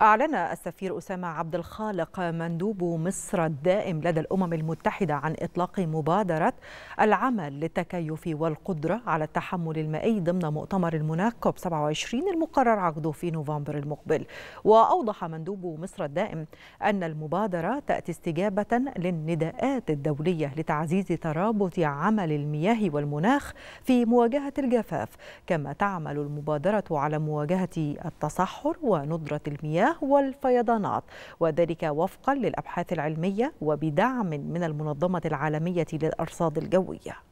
أعلن السفير أسامة عبد الخالق مندوب مصر الدائم لدى الأمم المتحدة عن إطلاق مبادرة العمل للتكيف والقدرة على التحمل المائي ضمن مؤتمر المناخ كوب 27 المقرر عقده في نوفمبر المقبل وأوضح مندوب مصر الدائم أن المبادرة تأتي استجابة للنداءات الدولية لتعزيز ترابط عمل المياه والمناخ في مواجهة الجفاف كما تعمل المبادرة على مواجهة التصحر وندرة المياه المياه والفيضانات وذلك وفقا للأبحاث العلمية وبدعم من المنظمة العالمية للأرصاد الجوية